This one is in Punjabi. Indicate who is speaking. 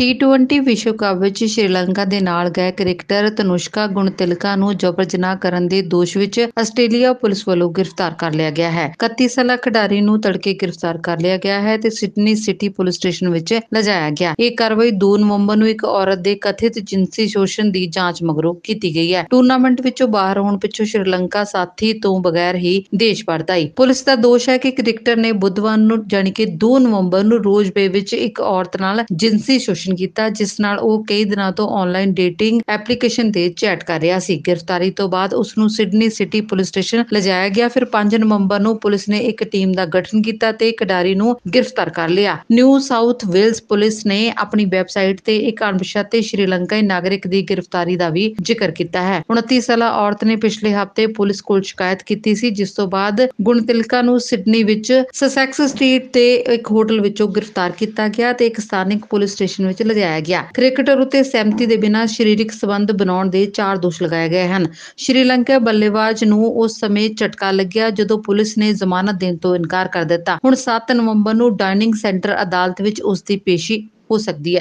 Speaker 1: ਟੀ20 ਵਿਸ਼ਵ ਕੱਪ ਵਿੱਚ ਸ਼੍ਰੀਲੰਕਾ ਦੇ ਨਾਲ ਗਏ ਕ੍ਰਿਕਟਰ ਤਨੁਸ਼ਕਾ ਗੁਣਤਿਲਕਾ ਨੂੰ ਜਬਰ ਜਨਾਹ ਕਰਨ ਦੇ ਦੋਸ਼ ਵਿੱਚ ਆਸਟ੍ਰੇਲੀਆ ਪੁਲਿਸ ਵੱਲੋਂ ਗ੍ਰਿਫਤਾਰ ਕਰ ਲਿਆ ਗਿਆ ਹੈ 31 ਸਾਲਾ ਖਿਡਾਰੀ ਨੂੰ ਤੜਕੇ ਗ੍ਰਿਫਤਾਰ ਕਰ ਲਿਆ ਗਿਆ ਹੈ ਤੇ ਸਿਡਨੀ ਸਿਟੀ ਪੁਲਿਸ ਸਟੇਸ਼ਨ ਵਿੱਚ ਲਜਾਇਆ ਗਿਆ ਇਹ ਕਾਰਵਾਈ 2 ਨਵੰਬਰ ਨੂੰ ਇੱਕ ਔਰਤ ਦੇ ਕਥਿਤ ਜਿੰਸੀ ਸ਼ੋਸ਼ਣ ਦੀ ਜਾਂਚ ਮਗਰੋਂ ਕੀਤੀ ਗਈ ਹੈ ਟੂਰਨਾਮੈਂਟ ਵਿੱਚੋਂ ਬਾਹਰ ਹੋਣ ਪਿੱਛੋਂ ਸ਼੍ਰੀਲੰਕਾ ਸਾਥੀ ਤੋਂ ਬਗੈਰ ਹੀ ਦੇਸ਼ ਪਰਤਾਈ ਪੁਲਿਸ ਦਾ ਦੋਸ਼ ਹੈ ਕਿ ਕ੍ਰਿਕਟਰ ਨੇ ਬੁੱਧਵਾਰ ਨੂੰ ਜਾਨੀ ਕਿ 2 ਨਵੰਬਰ ਨੂੰ ਰੋਜ਼ਬੇ ਵਿੱਚ ਇੱਕ ਔਰਤ ਨਾਲ ਜਿੰਸੀ ਸ਼ੋਸ਼ਣ ਆਪਰੇਸ਼ਨ ਕੀਤਾ ਜਿਸ ਨਾਲ ਉਹ ਕਈ ਦਿਨਾਂ ਤੋਂ ਆਨਲਾਈਨ ਡੇਟਿੰਗ ਐਪਲੀਕੇਸ਼ਨ ਤੇ ਚੈਟ ਕਰ ਰਿਹਾ ਸੀ ਗ੍ਰਿਫਤਾਰੀ ਤੋਂ ਬਾਅਦ ਉਸ ਨੂੰ ਸਿਡਨੀ ਸਿਟੀ ਪੁਲਿਸ ਸਟੇਸ਼ਨ ਲਿਜਾਇਆ ਗਿਆ ਫਿਰ 5 ਨਵੰਬਰ ਨੂੰ ਪੁਲਿਸ ਨੇ ਇੱਕ ਟੀਮ ਦਾ ਗਠਨ ਕੀਤਾ ਤੇ ਕਿਡਾਰੀ ਨੂੰ ਗ੍ਰਿਫਤਾਰ ਕਰ ਲਿਆ ਨਿਊ ਸਾਊਥ ਵੇਲਸ ਪੁਲਿਸ ਨੇ ਆਪਣੀ ਵੈਬਸਾਈਟ ਤੇ ਇੱਕ ਅਣਪਛਾਤੇ ਸ਼੍ਰੀਲੰਕਾਈ ਨਾਗਰਿਕ ਦੀ ਗ੍ਰਿਫਤਾਰੀ ਦਾ ਵੀ ਜ਼ਿਕਰ ਕੀਤਾ ਹੈ 29 ਸਾਲਾ ਔਰਤ ਨੇ ਪਿਛਲੇ ਹਫ਼ਤੇ ਪੁਲਿਸ ਕੋਲ ਸ਼ਿਕਾਇਤ ਕੀਤੀ ਸੀ ਜਿਸ ਤੋਂ ਬਾਅਦ ਗੁਣਤਿਲਕਾ ਨੂੰ ਸਿਡਨੀ ਵਿੱਚ ਸਸੈਕਸ ਸਟਰੀਟ ਤੇ ਇੱਕ ਹੋਟਲ ਵਿੱਚੋਂ ਗ੍ਰਿਫਤਾਰ ਕੀਤਾ ਗਿਆ ਤੇ ਇੱਕ ਸਥਾਨਕ ਪੁਲਿਸ ਸਟੇਸ਼ਨ ਵਿੱਚ ਵਿੱਚ ਲਿਆਇਆ ਗਿਆ ਕ੍ਰਿਕਟਰ ਉਤੇ ਸਹਿਮਤੀ ਦੇ ਬਿਨਾਂ ਸਰੀਰਕ ਸਬੰਧ ਬਣਾਉਣ ਦੇ ਚਾਰ ਦੋਸ਼ ਲਗਾਏ ਗਏ ਹਨ ਸ਼੍ਰੀਲੰਕਾ ਬੱਲੇਬਾਜ਼ ਨੂੰ ਉਸ ਸਮੇਂ ਝਟਕਾ ਲੱਗਿਆ ਜਦੋਂ ਪੁਲਿਸ ਨੇ ਜ਼ਮਾਨਤ ਦੇਣ ਤੋਂ ਇਨਕਾਰ ਕਰ ਦਿੱਤਾ ਹੁਣ 7 ਨਵੰਬਰ ਨੂੰ ਡਾਈਨਿੰਗ ਸੈਂਟਰ ਅਦਾਲਤ ਵਿੱਚ ਉਸ ਦੀ ਪੇਸ਼ੀ ਹੋ ਸਕਦੀ ਹੈ